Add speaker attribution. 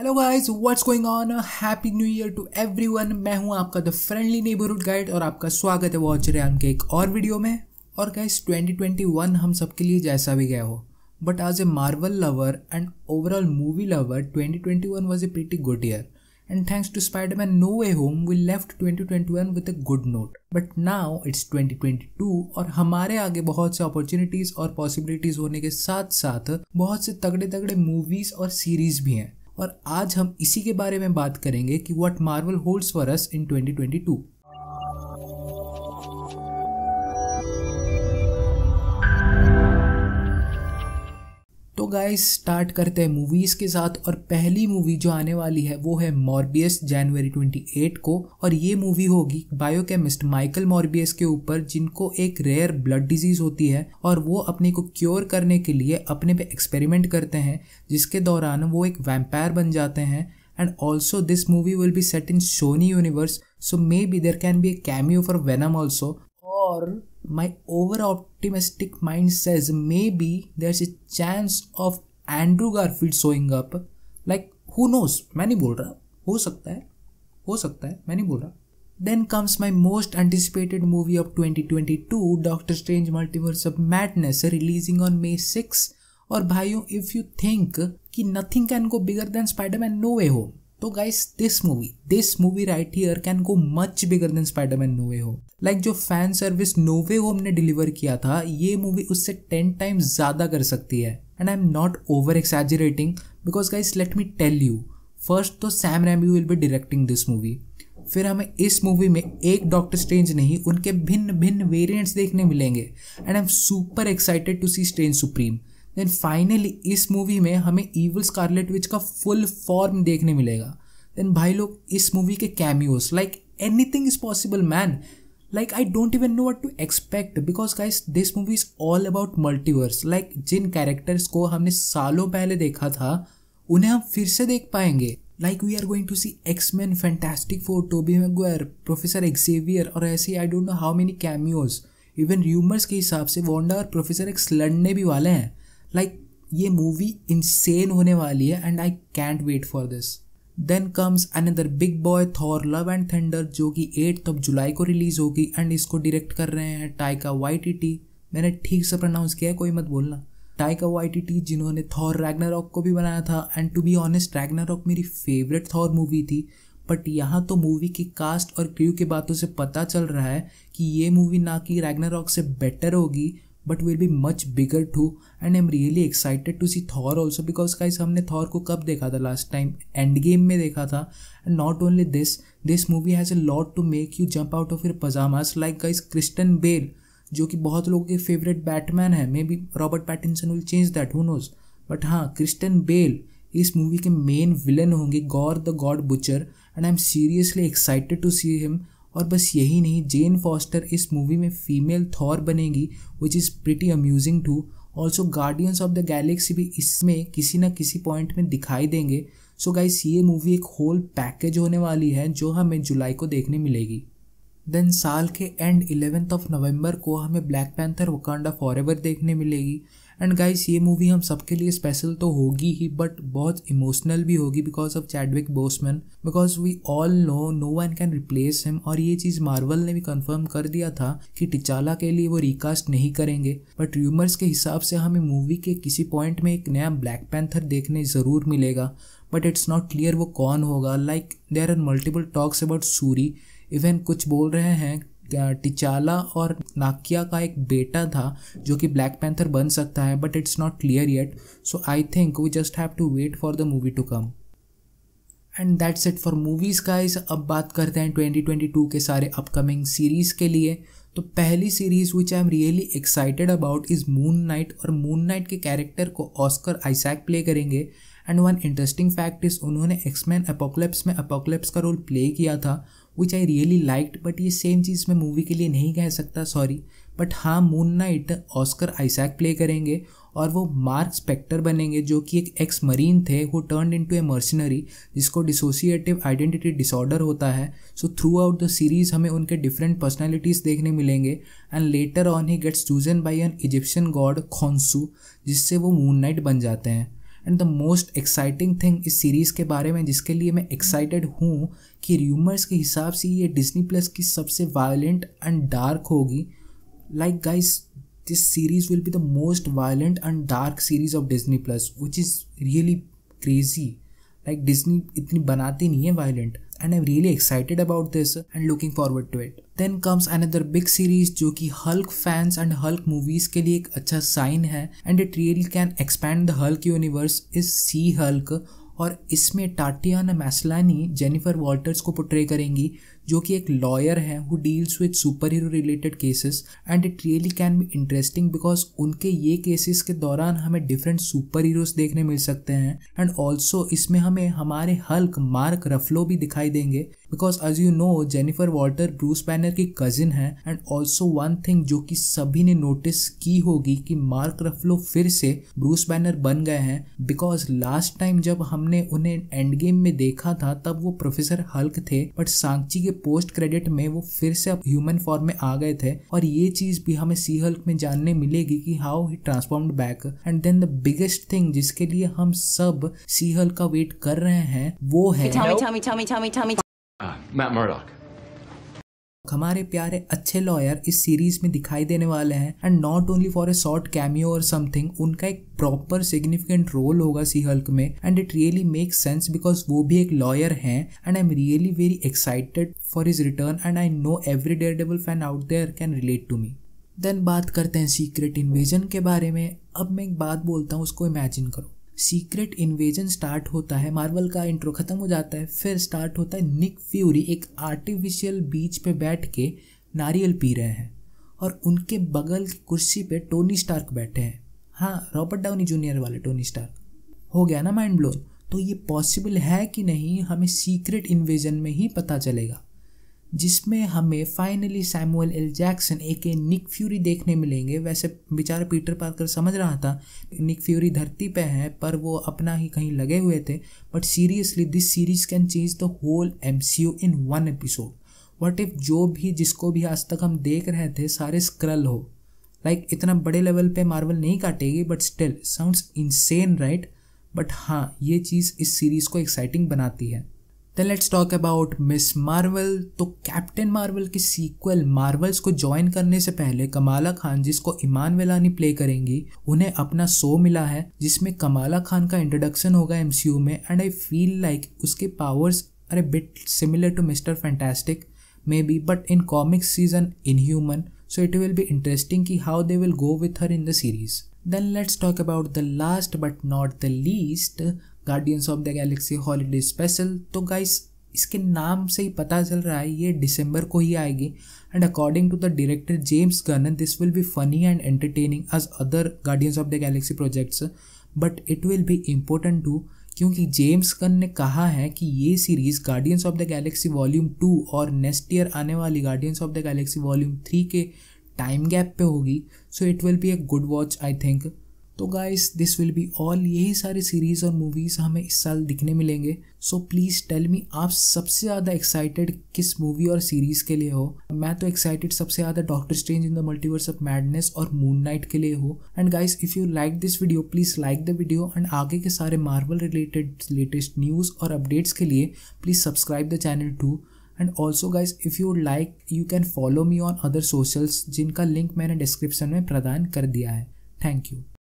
Speaker 1: Hello guys what's going on happy new year to everyone मैं हूं आपका the friendly neighbourhood guide और आपका स्वागत है वॉच रेम के एक और वीडियो में और गाइस 2021 हम सबके लिए जैसा भी गया हो but as a Marvel lover and overall movie lover 2021 was a pretty good year and thanks to Spiderman no way home we left 2021 with a good note. But now twenty 2022 और हमारे आगे बहुत से opportunities और possibilities होने के साथ साथ बहुत से तगड़े तगड़े मूवीज और सीरीज भी हैं और आज हम इसी के बारे में बात करेंगे कि what Marvel holds for us in 2022 guys start करते हैं मूवीज़ के साथ और पहली मूवी जो आने वाली है वो है मॉर्बियस जनवरी 28 को और ये मूवी होगी बायोकेमिस्ट माइकल मॉर्बियस के ऊपर जिनको एक रेयर ब्लड डिजीज होती है और वो अपने को क्योर करने के लिए अपने पे एक्सपेरिमेंट करते हैं जिसके दौरान वो एक वैम्पायर बन जाते हैं and also this movie will be set in Sony universe so may be there can be a cameo for Venom also और my over optimistic mind says maybe there's a chance of Andrew Garfield showing up. Like, who knows? Many bulra. Ho sakta hai. Ho sakta hai. Many bulra. Then comes my most anticipated movie of 2022, Doctor Strange Multiverse of Madness, releasing on May 6. और भाइयों if you think nothing can go bigger than Spider-Man, no way home. तो guys this movie this movie right here can go much bigger than Spiderman no way हो like जो fan service no way हो home ने deliver किया था ये movie उससे ten time ज़्यादा कर सकती है and I am not over exaggerating because guys let me tell you first तो Sam Raimi will be directing this movie फिर हमें इस मूवी में एक डॉक्टर स्ट्रेंज नहीं उनके भिन्न भिन्न वेरिएंट्स देखने मिलेंगे and I am super excited to see Strange Supreme then finally इस मूवी में हमें ईवल स्कारलेट विच का फुल फॉर्म देखने मिलेगा देन भाई लोग इस मूवी के cameos like anything is possible man like I don't even know what to expect because guys this movie is all about multiverse like जिन कैरेक्टर्स को हमने सालों पहले देखा था उन्हें हम फिर से देख पाएंगे like we are going to see X man Fantastic Four Tobey Maguire professor Xavier और ऐसे I don't know how many cameos even rumours के हिसाब से वोंडा और प्रोफेसर एक्स लड़ने भी वाले हैं लाइक like, ये मूवी इनसेन होने वाली है and I can't wait for this then comes another big boy Thor love and thunder जो कि एट्थ ऑफ जुलाई को रिलीज होगी एंड इसको डायरेक्ट कर रहे हैं टाइका वाई मैंने ठीक से प्रनाउंस किया है कोई मत बोलना टाइका वाई जिन्होंने थॉर रैगना रॉक को भी बनाया था and to be honest Ragnarok मेरी फेवरेट थॉर मूवी थी बट यहाँ तो मूवी की कास्ट और क्रू की बातों से पता चल रहा है कि ये मूवी ना कि रैगना रॉक से बेटर होगी but will be much bigger too and I am really excited to see Thor also because guys हमने थॉर को कब देखा था लास्ट टाइम एंड गेम में देखा था and not only this this movie has a lot to make you jump out of your pajamas like guys Christian Bale जो कि बहुत लोगों के फेवरेट बैटमैन है may be Robert Pattinson will change that who knows but हाँ Christian Bale इस movie के main villain होंगे Gorr the God Butcher and I am seriously excited to see him और बस यही नहीं जेन फॉस्टर इस मूवी में फीमेल थॉर बनेगी which is pretty amusing too also Guardians of the Galaxy भी इसमें किसी ना किसी पॉइंट में दिखाई देंगे सो so गाइस ये मूवी एक होल पैकेज होने वाली है जो हमें जुलाई को देखने मिलेगी देन साल के एंड इलेवेंथ ऑफ नवंबर को हमें ब्लैक पैंथर वकांडा फॉर देखने मिलेगी एंड गाइस ये मूवी हम सबके लिए स्पेशल तो होगी ही बट बहुत इमोशनल भी होगी because of Chadwick Boseman because we all know no one can replace him और ये चीज़ मार्वल ने भी कंफर्म कर दिया था कि टिचाला के लिए वो रिकास्ट नहीं करेंगे बट र्यूमर्स के हिसाब से हमें मूवी के किसी पॉइंट में एक नया ब्लैक पैंथर देखने ज़रूर मिलेगा बट इट्स नॉट क्लियर वो कौन होगा like there are multiple talks about Shuri even कुछ बोल रहे हैं टिचाला और नाकिया का एक बेटा था जो कि ब्लैक पैंथर बन सकता है but it's not clear yet so I think we just have to wait for the movie to come and that's it for movies guys अब बात करते हैं 2022 के सारे अपकमिंग सीरीज़ के लिए तो पहली series which I am really excited about is Moon Knight और मून नाइट के कैरेक्टर को ऑस्कर आइसैक प्ले करेंगे and one interesting fact is उन्होंने एक्समैन अपोक्लिप्स में अपोक्लिप्स का रोल प्ले किया था which I really liked but ये सेम चीज़ मैं मूवी के लिए नहीं कह सकता सॉरी बट हाँ Moon Knight Oscar Isaac play करेंगे और वो मार्क स्पेक्टर बनेंगे जो कि एक एक्स मरीन थे who turn into a mercenary जिसको डिसोसिएटिव आइडेंटिटी डिसऑर्डर होता है so throughout the series हमें उनके डिफरेंट पर्सनैलिटीज़ देखने मिलेंगे and later on he gets chosen by an Egyptian god Khonshu जिससे वो मून नाइट बन जाते हैं and the most exciting thing इस सीरीज़ के बारे में जिसके लिए मैं एक्साइटेड हूँ कि र्यूमर्स के हिसाब से ये डिज्नी प्लस की सबसे वायलेंट एंड डार्क होगी like guys this series will be the most violent and dark series of Disney plus which is really crazy like Disney इतनी बनाती नहीं है violent and I'm really excited about this and looking forward to it. Then comes another big series जो कि Hulk fans and Hulk movies के लिए एक अच्छा साइन है and it really can expand the Hulk universe is she Hulk और इसमें Tatiana Maslany Jennifer Walters को पोट्रे करेंगी जो कि एक लॉयर है who deals with super hero related cases and it really can be interesting because उनके ये केसेस के दौरान हमें डिफरेंट सुपर हीरोज देखने मिल सकते हैं एंड ऑल्सो इसमें हमें हमारे हल्क मार्क रफलो भी दिखाई देंगे because as you know Jennifer Walter Bruce Banner की कजिन है एंड ऑल्सो वन थिंग जो कि सभी ने नोटिस की होगी कि मार्क रफलो फिर से ब्रूस बैनर बन गए हैं बिकॉज लास्ट टाइम जब हमने उन्हें एंड गेम में देखा था तब वो प्रोफेसर हल्क थे बट सांची के पोस्ट क्रेडिट में वो फिर से ह्यूमन फॉर्म में आ गए थे और ये चीज भी हमें सी हल्क में जानने मिलेगी कि how he transform back and then the biggest thing जिसके लिए हम सब सी हल्क का वेट कर रहे हैं वो है Uh, Matt Murdock. हमारे प्यारे अच्छे लॉयर इस सीरीज में दिखाई देने वाले हैं and not only for a short cameo और समथिंग उनका एक प्रॉपर सिग्निफिकेंट रोल होगा सी हल्क में and it really make sense because वो भी एक लॉयर हैं and I am really very excited for his return and I know every Daredevil fan out there can relate to me then बात करते हैं secret invasion के बारे में अब मैं एक बात बोलता हूँ उसको इमेजिन करो सीक्रेट इन्वेजन स्टार्ट होता है मार्वल का इंट्रो ख़त्म हो जाता है फिर स्टार्ट होता है निक फ्यूरी एक आर्टिफिशियल बीच पे बैठ के नारियल पी रहे हैं और उनके बगल की कुर्सी पे टोनी स्टार्क बैठे हैं हाँ रॉबर्ट डाउनी जूनियर वाले टोनी स्टार्क हो गया ना माइंड ब्लोन तो ये पॉसिबल है कि नहीं हमें सीक्रेट इन्वेजन में ही पता चलेगा जिसमें हमें फाइनली सैमुअल एल जैक्सन एक निक फ्यूरी देखने मिलेंगे वैसे बेचारा पीटर पार्कर समझ रहा था निक फ्यूरी धरती पे है पर वो अपना ही कहीं लगे हुए थे but seriously this series can change the whole M in one episode what if जो भी जिसको भी आज तक हम देख रहे थे सारे स्क्रल हो लाइक like, इतना बड़े लेवल पे मार्वल नहीं काटेगी but still sounds insane right but हाँ ये चीज़ इस सीरीज़ को एक्साइटिंग बनाती है then let's talk about Miss Marvel तो कैप्टन मार्वल की सीक्वल मार्वल्स को ज्वाइन करने से पहले कमाला खान जिसको ईमान वेलानी प्ले करेंगी उन्हें अपना शो मिला है जिसमें कमाला खान का इंट्रोडक्शन होगा एमसीयू में एंड आई फील लाइक उसके powers are a bit similar to Mister Fantastic may be but in comics she's an inhuman so it will be interesting कि how they will go with her in the series then let's talk about the last but not the least Guardians of the Galaxy holiday special तो guys इसके नाम से ही पता चल रहा है ये दिसंबर को ही आएगी and according to the director James Gunn this will be funny and entertaining as other Guardians of the Galaxy projects but it will be important too क्योंकि जेम्स गन ने कहा है कि ये सीरीज़ Guardians of the Galaxy volume two और नेक्स्ट ईयर आने वाली Guardians of the Galaxy volume three के टाइम गैप पे होगी so it will be a good watch I think तो guys this will be all यही सारी सीरीज़ और मूवीज़ हमें इस साल दिखने मिलेंगे सो प्लीज़ टेल मी आप सबसे ज़्यादा एक्साइटेड किस मूवी और सीरीज़ के लिए हो मैं तो एक्साइटेड सबसे ज़्यादा doctor Strange in the Multiverse of Madness और मून नाइट के लिए हो and guys if you like this video please like the video and आगे के सारे मार्वल रिलेटेड लेटेस्ट न्यूज़ और अपडेट्स के लिए please subscribe the channel too and also guys if you like you can follow me on other socials जिनका link मैंने description में प्रदान कर दिया है थैंक यू